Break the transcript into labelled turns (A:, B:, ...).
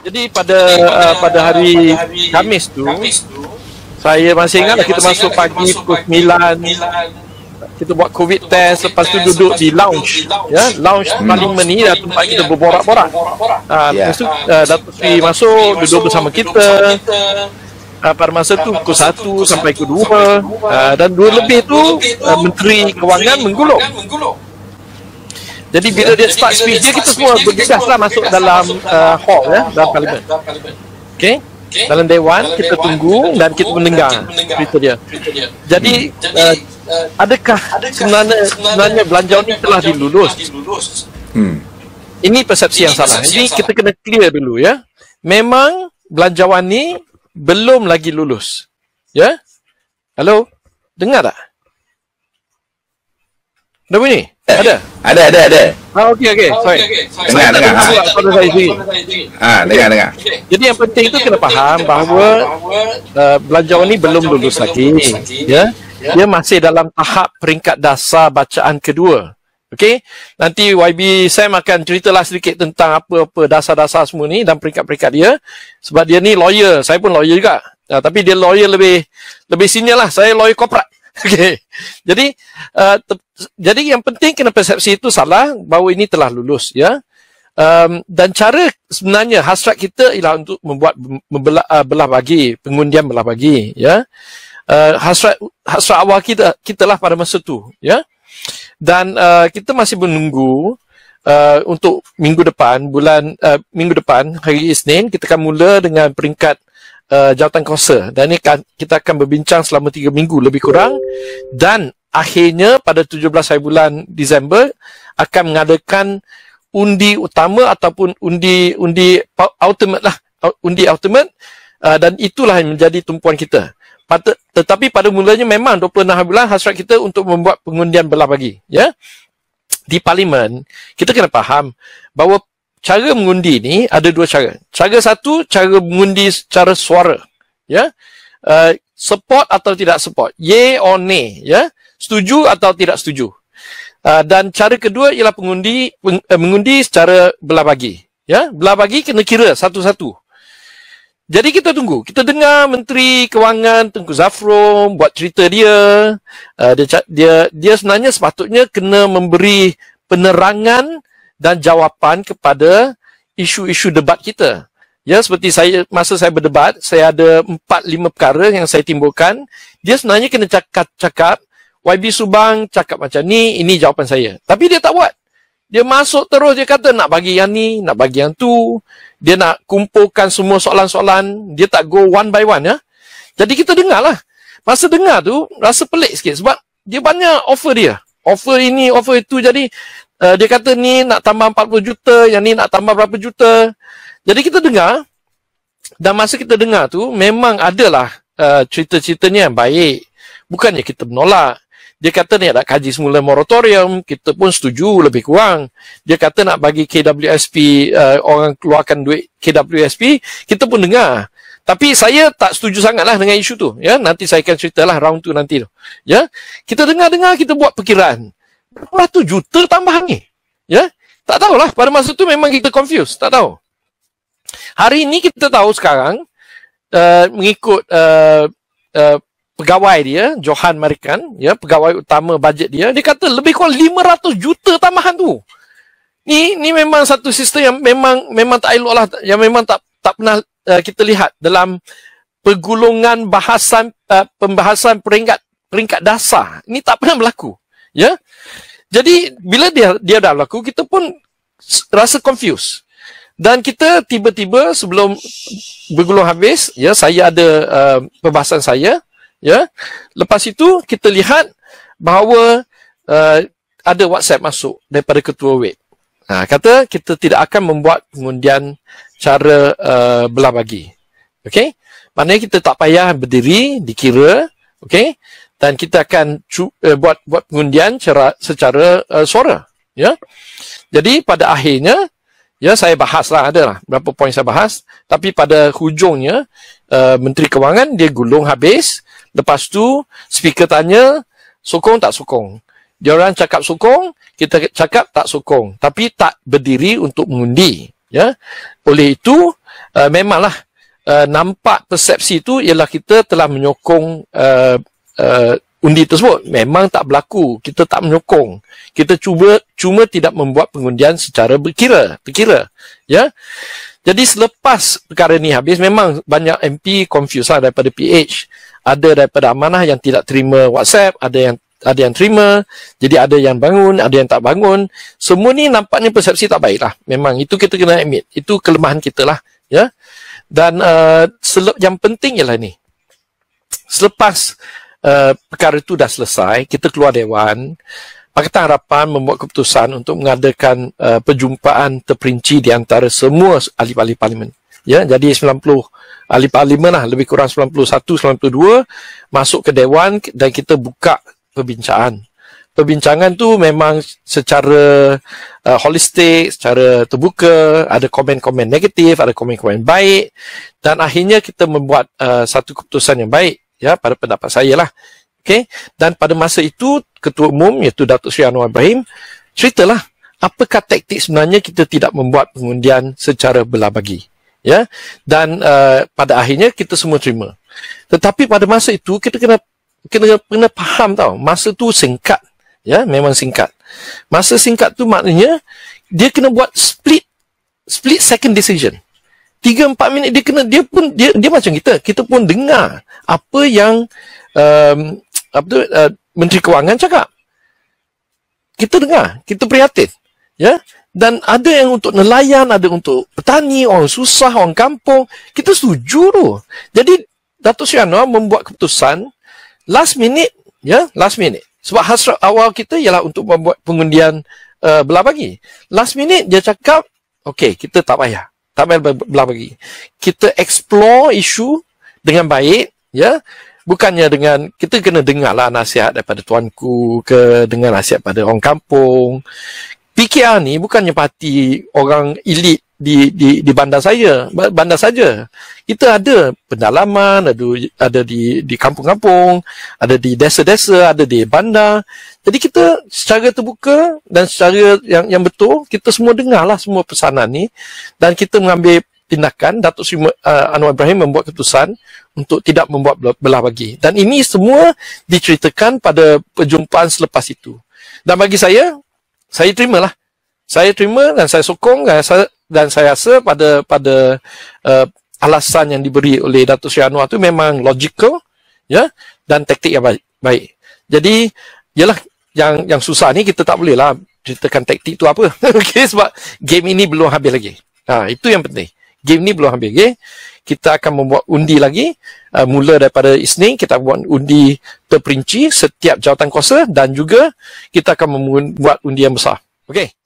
A: Jadi pada pada, uh, pada, hari, Kamis tu, saya masih ingat kita masih masuk pagi kita masuk pukul 9, kita buat covid test lepas tu duduk di lounge ya lounge paling ya, ni dah tempat kita berborak-borak ah ya. lepas tu ah, Datuk Sri masuk duduk bersama kita ah pada masa tu pukul satu sampai pukul dua, ah, dan ah, dua lebih tu menteri kewangan menggulung jadi bila dia start speech dia, kita semua lah bergegas lah masuk dalam uh, hall ya, dalam parlimen. Okay? Dalam day one kita tunggu dan kita mendengar cerita dia. Jadi, uh, uh, adakah sebenarnya, sebenarnya Belanjau ini telah dilulus? Hmm. Ini persepsi yang salah. Persepsi ini kita kena clear dulu ya. Memang belanjawan ni belum lagi lulus. Ya? Hello? Dengar tak? Dah bunyi? Ada. Ada ada ada. Ha okey okey. Ah, sorry. Dengar ah, dengar. Ha pada saya Ha dengar dengar. Jadi yang penting itu kena faham eh, bahawa belajar ni belum lulus lagi. Ya. ya. Dia masih dalam tahap peringkat dasar bacaan kedua. Okey. Nanti YB Sam akan ceritalah sedikit tentang apa-apa dasar-dasar semua ni dan peringkat-peringkat dia. Sebab dia ni lawyer. Saya pun lawyer juga. Ya, tapi dia lawyer lebih lebih senior lah. Saya lawyer korporat. Okay, Jadi uh, jadi yang penting kena persepsi itu salah bahawa ini telah lulus ya. Um, dan cara sebenarnya hasrat kita ialah untuk membuat membelah, uh, belah bagi pengundian belah bagi ya. Uh, hasrat hasrat awal kita kita lah pada masa tu ya. Dan uh, kita masih menunggu Uh, untuk minggu depan bulan uh, minggu depan hari Isnin kita akan mula dengan peringkat Uh, jawatan kuasa dan ini kan, kita akan berbincang selama 3 minggu lebih kurang dan akhirnya pada 17 hari bulan Disember akan mengadakan undi utama ataupun undi undi ultimate lah undi ultimate uh, dan itulah yang menjadi tumpuan kita Pada, tetapi pada mulanya memang 26 hari bulan hasrat kita untuk membuat pengundian belah bagi ya di parlimen kita kena faham bahawa cara mengundi ni ada dua cara. Cara satu, cara mengundi secara suara. Ya. Yeah? Uh, support atau tidak support. Ye or ne. Ya. Yeah? Setuju atau tidak setuju. Uh, dan cara kedua ialah pengundi eh, mengundi secara belah bagi. Ya. Yeah? Belah bagi kena kira satu-satu. Jadi kita tunggu. Kita dengar Menteri Kewangan Tengku Zafrom buat cerita dia. Uh, dia, dia, dia sebenarnya sepatutnya kena memberi penerangan dan jawapan kepada isu-isu debat kita. Ya, seperti saya masa saya berdebat, saya ada 4-5 perkara yang saya timbulkan. Dia sebenarnya kena cakap-cakap, YB Subang cakap macam ni, ini jawapan saya. Tapi dia tak buat. Dia masuk terus, dia kata nak bagi yang ni, nak bagi yang tu. Dia nak kumpulkan semua soalan-soalan. Dia tak go one by one. ya. Jadi kita dengar lah Masa dengar tu, rasa pelik sikit sebab dia banyak offer dia. Offer ini, offer itu. Jadi uh, dia kata ni nak tambah 40 juta, yang ni nak tambah berapa juta. Jadi kita dengar, dan masa kita dengar tu, memang adalah uh, cerita-ceritanya yang baik. Bukannya kita menolak. Dia kata ni nak kaji semula moratorium, kita pun setuju lebih kurang. Dia kata nak bagi KWSP, uh, eh, orang keluarkan duit KWSP, kita pun dengar. Tapi saya tak setuju sangatlah dengan isu tu. Ya, nanti saya akan ceritalah round tu nanti tu. Ya, kita dengar-dengar kita buat perkiraan. Berapa 1 juta tambah ni. Ya? Tak tahulah. Pada masa tu memang kita confused. Tak tahu. Hari ini kita tahu sekarang uh, mengikut uh, uh, pegawai dia, Johan Marikan, ya, pegawai utama bajet dia, dia kata lebih kurang 500 juta tambahan tu. Ni ni memang satu sistem yang memang memang tak eloklah yang memang tak tak pernah uh, kita lihat dalam pergulungan bahasan uh, pembahasan peringkat peringkat dasar. Ini tak pernah berlaku. Ya. Jadi bila dia dia dah laku kita pun rasa confused. Dan kita tiba-tiba sebelum bergulung habis, ya saya ada uh, perbahasan saya, ya. Lepas itu kita lihat bahawa uh, ada WhatsApp masuk daripada ketua WED. Ha, kata kita tidak akan membuat pengundian cara uh, belah bagi. Okey? Maknanya kita tak payah berdiri dikira, okey? dan kita akan cu- eh, buat buat pengundian secara, secara uh, suara ya jadi pada akhirnya ya saya bahaslah ada lah berapa poin saya bahas tapi pada hujungnya uh, menteri kewangan dia gulung habis lepas tu speaker tanya sokong tak sokong dia orang cakap sokong kita cakap tak sokong tapi tak berdiri untuk mengundi ya oleh itu uh, memanglah uh, nampak persepsi itu ialah kita telah menyokong uh, uh, undi tersebut memang tak berlaku kita tak menyokong kita cuba cuma tidak membuat pengundian secara berkira berkira ya jadi selepas perkara ni habis memang banyak MP confuse lah daripada PH ada daripada amanah yang tidak terima WhatsApp ada yang ada yang terima jadi ada yang bangun ada yang tak bangun semua ni nampaknya persepsi tak baik lah memang itu kita kena admit itu kelemahan kita lah ya dan uh, yang penting ialah ni selepas Eh, perkara itu dah selesai, kita keluar dewan, Pakatan Harapan membuat keputusan untuk mengadakan uh, perjumpaan terperinci di antara semua ahli-ahli parlimen. Ya, jadi 90 ahli parlimen lah, lebih kurang 91, 92 masuk ke dewan dan kita buka perbincangan. Perbincangan tu memang secara uh, holistik, secara terbuka, ada komen-komen negatif, ada komen-komen baik dan akhirnya kita membuat uh, satu keputusan yang baik ya pada pendapat saya lah okay? dan pada masa itu ketua umum iaitu Datuk Sri Anwar Ibrahim ceritalah apakah taktik sebenarnya kita tidak membuat pengundian secara belah bagi ya dan uh, pada akhirnya kita semua terima tetapi pada masa itu kita kena kena kena faham tau masa tu singkat ya memang singkat masa singkat tu maknanya dia kena buat split split second decision Tiga empat minit dia kena dia pun dia dia macam kita kita pun dengar apa yang um, apa tu uh, menteri kewangan cakap kita dengar kita prihatin ya dan ada yang untuk nelayan ada untuk petani orang susah orang kampung kita setuju tu jadi Datuk Sri Anwar membuat keputusan last minute ya last minute sebab hasrat awal kita ialah untuk membuat pengundian uh, belah bagi last minute dia cakap okay kita tak payah tak main belah bagi. Kita explore isu dengan baik, ya. Bukannya dengan kita kena dengarlah nasihat daripada tuanku ke dengar nasihat pada orang kampung. PKR ni bukannya parti orang elit di di di bandar saya bandar saja kita ada pendalaman ada ada di di kampung-kampung ada di desa-desa ada di bandar jadi kita secara terbuka dan secara yang yang betul kita semua dengarlah semua pesanan ni dan kita mengambil tindakan Datuk Seri uh, Anwar Ibrahim membuat keputusan untuk tidak membuat belah bagi dan ini semua diceritakan pada perjumpaan selepas itu dan bagi saya saya terimalah saya terima dan saya sokong dan saya dan saya rasa pada pada uh, alasan yang diberi oleh Datuk Sri Anwar tu memang logical ya dan taktik yang baik. baik. Jadi ialah yang yang susah ni kita tak boleh lah ceritakan taktik tu apa. okay, sebab game ini belum habis lagi. Ha, itu yang penting. Game ni belum habis. Okay? Kita akan membuat undi lagi. Uh, mula daripada Isnin, kita buat undi terperinci setiap jawatan kuasa dan juga kita akan membuat undi yang besar. Okay.